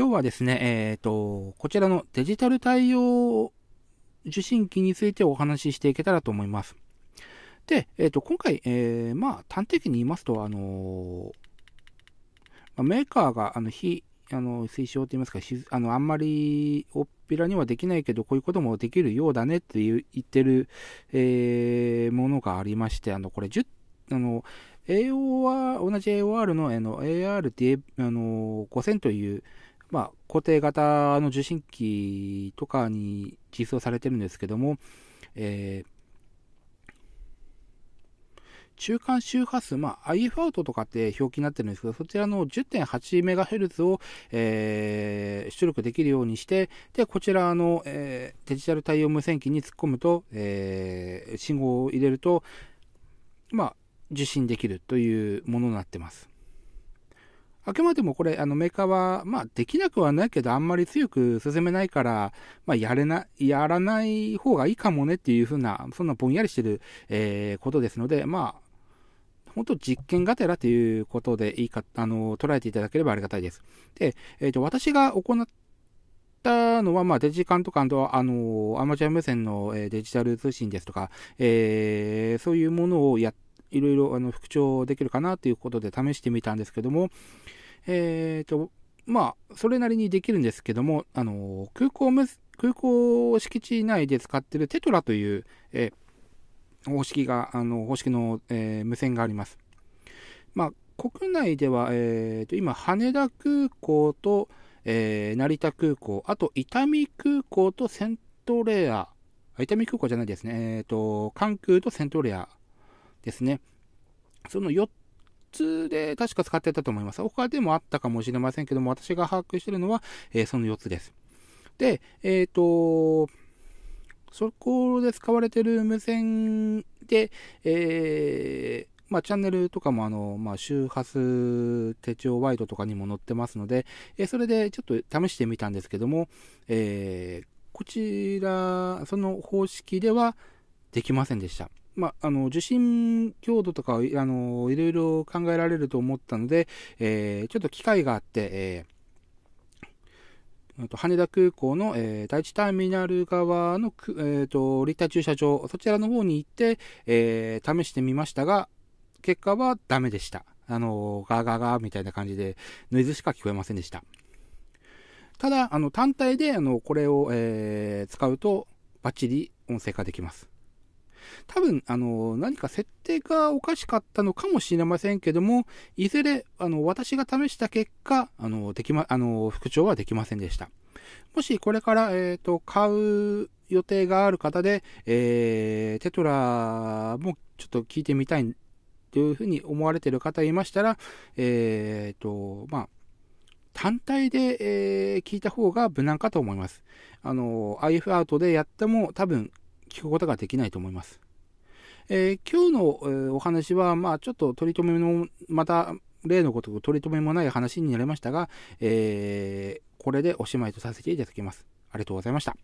今日はですね、えっ、ー、と、こちらのデジタル対応受信機についてお話ししていけたらと思います。で、えっ、ー、と、今回、えー、まあ、端的に言いますと、あのまメーカーが、あの、非、あの、推奨と言いますか、あの、あんまり、おっぴらにはできないけど、こういうこともできるようだねっていう言ってる、えー、ものがありまして、あの、これ10、あの、AOR、同じ AOR の、あの、AR あの、5000という、まあ、固定型の受信機とかに実装されてるんですけども、えー、中間周波数、まあ、IF アウトとかって表記になってるんですけど、そちらの 10.8MHz を、えー、出力できるようにして、で、こちらの、えー、デジタル対応無線機に突っ込むと、え信号を入れると、まあ、受信できるというものになってます。あくまでもこれ、あのメーカーは、まあ、できなくはないけど、あんまり強く進めないから、まあ、やれな、やらない方がいいかもねっていうふうな、そんなぼんやりしてる、えー、ことですので、まあ、本当実験がてらということでいいか、あの、捉えていただければありがたいです。で、えっ、ー、と、私が行ったのは、まあ、デジカンとか、あの、アマチュア無線のデジタル通信ですとか、えー、そういうものをやって、いろいろあの復調できるかなということで試してみたんですけども、えっ、ー、と、まあ、それなりにできるんですけども、あの空港空港敷地内で使ってるテトラという、えー、方式が、あの、方式の、えー、無線があります。まあ、国内では、えっ、ー、と、今、羽田空港と、えー、成田空港、あと伊丹空港とセントレア、伊丹空港じゃないですね、えっ、ー、と、関空とセントレアですね。その4つで確か使ってたと思います。他でもあったかもしれませんけども、私が把握してるのは、えー、その4つです。で、えっ、ー、と、そこで使われてる無線で、えー、まあ、チャンネルとかも、あの、まあ、周波数手帳ワイドとかにも載ってますので、えそれでちょっと試してみたんですけども、えこちら、その方式ではできませんでした。まあ、あの受信強度とかあのいろいろ考えられると思ったので、えー、ちょっと機会があって、えー、と羽田空港の、えー、第一ターミナル側の、えーと、立体駐車場、そちらの方に行って、えー、試してみましたが、結果はダメでした。あのガーガーガーみたいな感じで、ノイズしか聞こえませんでした。ただ、あの単体であのこれを、えー、使うと、バッチリ音声化できます。多分、あの、何か設定がおかしかったのかもしれませんけども、いずれ、あの、私が試した結果、あの、できま、あの、復調はできませんでした。もしこれから、えっ、ー、と、買う予定がある方で、えー、テトラもちょっと聞いてみたいというふうに思われている方いましたら、えっ、ー、と、まあ、単体で、えー、聞いた方が無難かと思います。あの、IF アウトでやっても多分聞くことができないと思います。えー、今日の、えー、お話は、まあ、ちょっと取り留めの、また例のことく取り留めもない話になりましたが、えー、これでおしまいとさせていただきます。ありがとうございました。